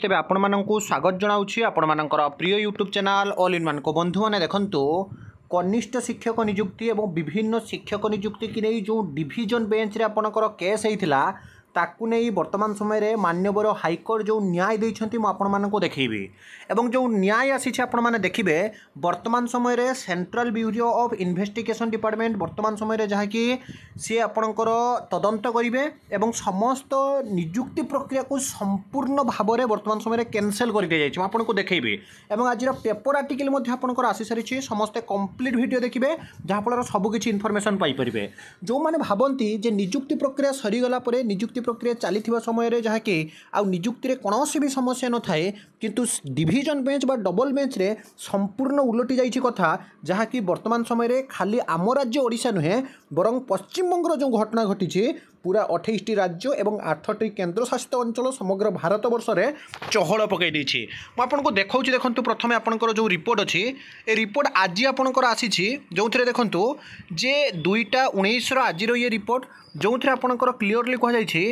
ତେବେ ଆପଣମାନଙ୍କୁ ସ୍ୱାଗତ ଜଣାଉଛି ଆପଣମାନଙ୍କର ପ୍ରିୟ ୟୁଟ୍ୟୁବ୍ ଚ୍ୟାନେଲ୍ ଅଲ୍ ଇନ୍ ମାନଙ୍କ ବନ୍ଧୁମାନେ ଦେଖନ୍ତୁ କନିଷ୍ଠ ଶିକ୍ଷକ ନିଯୁକ୍ତି ଏବଂ ବିଭିନ୍ନ ଶିକ୍ଷକ ନିଯୁକ୍ତିକି ନେଇ ଯେଉଁ ଡିଭିଜନ୍ ବେଞ୍ଚରେ ଆପଣଙ୍କର କେସ୍ ହେଇଥିଲା ତାକୁ ନେଇ ବର୍ତ୍ତମାନ ସମୟରେ ମାନ୍ୟବର ହାଇକୋର୍ଟ ଯେଉଁ ନ୍ୟାୟ ଦେଇଛନ୍ତି ମୁଁ ଆପଣମାନଙ୍କୁ ଦେଖେଇବି ଏବଂ ଯେଉଁ ନ୍ୟାୟ ଆସିଛି ଆପଣମାନେ ଦେଖିବେ ବର୍ତ୍ତମାନ ସମୟରେ central bureau of investigation department ବର୍ତ୍ତମାନ ସମୟରେ ଯାହାକି ସିଏ ଆପଣଙ୍କର ତଦନ୍ତ କରିବେ ଏବଂ ସମସ୍ତ ନିଯୁକ୍ତି ପ୍ରକ୍ରିୟାକୁ ସମ୍ପୂର୍ଣ୍ଣ ଭାବରେ ବର୍ତ୍ତମାନ ସମୟରେ କ୍ୟାନସେଲ୍ କରିଦିଆଯାଇଛି ମୁଁ ଆପଣଙ୍କୁ ଦେଖେଇବି ଏବଂ ଆଜିର ପେପର୍ ଆର୍ଟିକଲ୍ ମଧ୍ୟ ଆପଣଙ୍କର ଆସିସାରିଛି ସମସ୍ତେ କମ୍ପ୍ଲିଟ୍ ଭିଡ଼ିଓ ଦେଖିବେ ଯାହାଫଳରେ ସବୁକିଛି ଇନଫର୍ମେସନ୍ ପାଇପାରିବେ ଯେଉଁମାନେ ଭାବନ୍ତି ଯେ ନିଯୁକ୍ତି ପ୍ରକ୍ରିୟା ସରିଗଲା ପରେ ନିଯୁକ୍ତି প্রক্রিয়া চালিথিবা সময়ের যাহাকি আউ নিযুক্তিরে কোণী বি সমস্যা নথায়ে কিন্তু ডিভিজন বেঞ্চ বা ডবল বেঞ্চরে সম্পূর্ণ উলটি যাইছি কথা যাহাকি বর্তমান সময়ের খালি আম রাজ্য ওড়িশা নুহে বরং পশ্চিমবঙ্গর যে ঘটনা ঘটিছে ପୁରା ଅଠେଇଶଟି ରାଜ୍ୟ ଏବଂ ଆଠଟି କେନ୍ଦ୍ରଶାସିତ ଅଞ୍ଚଳ ସମଗ୍ର ଭାରତବର୍ଷରେ ଚହଳ ପକାଇ ଦେଇଛି ମୁଁ ଆପଣଙ୍କୁ ଦେଖାଉଛି ଦେଖନ୍ତୁ ପ୍ରଥମେ ଆପଣଙ୍କର ଯେଉଁ ରିପୋର୍ଟ ଅଛି ଏ ରିପୋର୍ଟ ଆଜି ଆପଣଙ୍କର ଆସିଛି ଯେଉଁଥିରେ ଦେଖନ୍ତୁ ଯେ ଦୁଇଟା ଉଣେଇଶର ଆଜିର ଇଏ ରିପୋର୍ଟ ଯେଉଁଥିରେ ଆପଣଙ୍କର କ୍ଲିଅରଲି କୁହାଯାଇଛି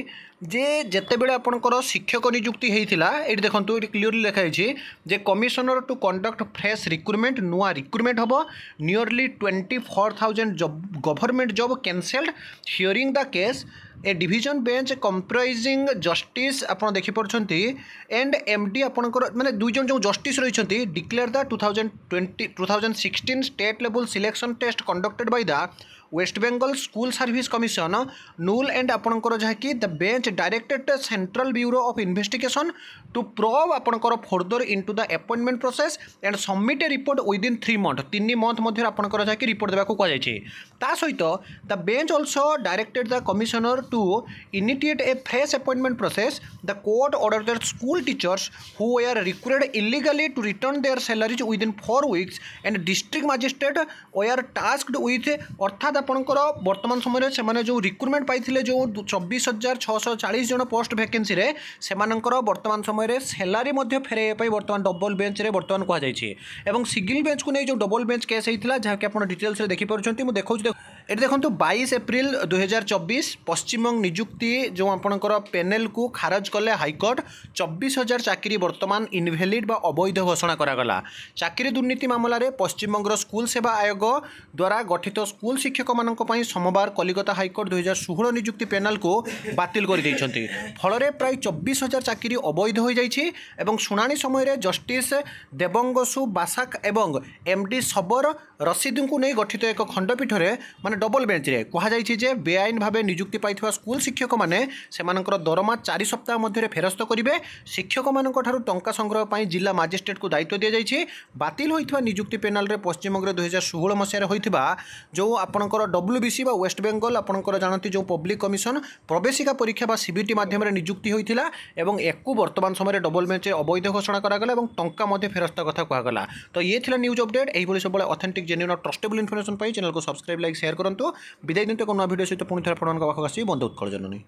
ଯେ ଯେତେବେଳେ ଆପଣଙ୍କର ଶିକ୍ଷକ ନିଯୁକ୍ତି ହେଇଥିଲା ଏଠି ଦେଖନ୍ତୁ ଏଠି କ୍ଲିଅରଲି ଲେଖାଯାଇଛି ଯେ commissioner to conduct fresh recruitment ନୂଆ ରିକ୍ରୁଟମେଣ୍ଟ ହେବ nearly twenty four thousand job government job cancelled hearing the case a division bench comprising justice आपड़ देखिपुट एंड एम डी आपर मैंने दुईज जो जस्टिस रही declare the two thousand twenty two thousand sixteen state level selection test conducted by the West Bengal School Service Commission null and আপনার যা কি the bench directed Central Bureau of investigation to probe আপনার further into the appointment process and submit a report within three month তিন month মধ্যে আপনার যা কি report দেওয়া কুযাই তা সহ the bench also directed the commissioner governor to initiate a fresh appointment process, the court ordered that school teachers who were recruited illegally to return their salaries within four weeks and district magistrate were tasked with অর্থাৎ আপনার বর্তমান সময় সে যে recruitment পাইলে যে চব্বিশ হাজার ছশো চাশ জন পোস্ট ভ্যাকেন্সি সে বর্তমান সময় স্যালারি ফেরাইবা বর্তমান ডবল বেঞ্চে বর্তমান কুহযাই এবং সিগিল বেঞ্চ কু নিয়ে যে ডবল বেঞ্চ কেস হয়েছিল যাকে আপনার ডিটেলসে দেখিপার দেখছি ଏଠି ଦେଖନ୍ତୁ ବାଇଶ ଏପ୍ରିଲ ଦୁଇହଜାର ଚବିଶ ପଶ୍ଚିମବଙ୍ଗ ନିଯୁକ୍ତି ଯେଉଁ ଆପଣଙ୍କର ପେନେଲକୁ ଖାରଜ କଲେ ହାଇକୋର୍ଟ ଚବିଶ ହଜାର ଚାକିରି ବର୍ତ୍ତମାନ ଇନଭ୍ୟାଲିଡ୍ ବା ଅବୈଧ ଘୋଷଣା କରାଗଲା ଚାକିରି ଦୁର୍ନୀତି ମାମଲାରେ ପଶ୍ଚିମବଙ୍ଗର ସ୍କୁଲ ସେବା ଆୟୋଗ ଦ୍ୱାରା ଗଠିତ ସ୍କୁଲ ଶିକ୍ଷକମାନଙ୍କ ପାଇଁ ସୋମବାର କଲିକତା ହାଇକୋର୍ଟ ଦୁଇହଜାର ଷୋହଳ ନିଯୁକ୍ତି ପେନାଲ୍କୁ ବାତିଲ କରିଦେଇଛନ୍ତି ଫଳରେ ପ୍ରାୟ ଚବିଶ ହଜାର ଚାକିରି ଅବୈଧ ହୋଇଯାଇଛି ଏବଂ ଶୁଣାଣି ସମୟରେ ଜଷ୍ଟିସ୍ ଦେବଙ୍ଗସୁ ବାସାକ ଏବଂ ଏମ୍ ଡି ସବର ରସିଦଙ୍କୁ ନେଇ ଗଠିତ ଏକ ଖଣ୍ଡପୀଠରେ ମାନେ ଡବଲ ବେଞ୍ଚରେ କୁହାଯାଇଛି ଯେ ବେଆଇନ ଭାବେ ନିଯୁକ୍ତି ପାଇଥିବା ସ୍କୁଲ ଶିକ୍ଷକମାନେ ସେମାନଙ୍କର ଦରମା ଚାରି ସପ୍ତାହ ମଧ୍ୟରେ ଫେରସ୍ତ କରିବେ ଶିକ୍ଷକମାନଙ୍କଠାରୁ ଟଙ୍କା ସଂଗ୍ରହ ପାଇଁ ଜିଲ୍ଲା ମାଜିଷ୍ଟ୍ରେଟ୍କୁ ଦାୟିତ୍ୱ ଦିଆଯାଇଛି ବାତିଲ ହୋଇଥିବା ନିଯୁକ୍ତି ପେନାଲ୍ରେ ପଶ୍ଚିମବଙ୍ଗରେ ଦୁଇହଜାର ଷୋହଳ ମସିହାରେ ହୋଇଥିବା ଯେଉଁ ଆପଣଙ୍କର ଡବ୍ଲ୍ୟୁବିସି ବା ୱେଷ୍ଟବେଙ୍ଗଲ ଆପଣଙ୍କର ଜାଣନ୍ତି ଯେଉଁ ପବ୍ଲିକ କମିଶନ ପ୍ରବେଶିକା ପରୀକ୍ଷା ବା ସିବିଟି ମାଧ୍ୟମରେ ନିଯୁକ୍ତି ହୋଇଥିଲା ଏବଂ ୟାକୁ ବର୍ତ୍ତମାନ ସମୟରେ ଡବଲ ବେଞ୍ଚରେ ଅବୈଧ ଘୋଷଣା କରାଗଲା ଏବଂ ଟଙ୍କା ମଧ୍ୟ ଫେରସ୍ତ କଥା କୁହାଗଲା ତ ଇଏ ଥିଲା ନ୍ୟୁଜ୍ ଅପଡେଟ୍ ଏହିଭଳି ସବୁବେଳେ ଅଥେଣ୍ଟିକ୍ ଜେନ୍ୟୁନ୍ ଟ୍ରଷ୍ଟେବୁଲ୍ ଇନଫର୍ମେସନ୍ ପାଇଁ ଚ୍ୟାନେଲକୁ ସବସ୍କ୍ରାଇବ୍ ଲାଇକ୍ ସେୟାର କରନ୍ତୁ ବିଦାୟ ଦିଅନ୍ତୁ ଏକ ନୂଆ ଭିଡ଼ିଓ ସହିତ ପୁଣି ଥରେ ଆପଣମାନଙ୍କ ପାଖକୁ ଆସିବି ବନ୍ଦ ଉତ୍କଳ ଜନନୀ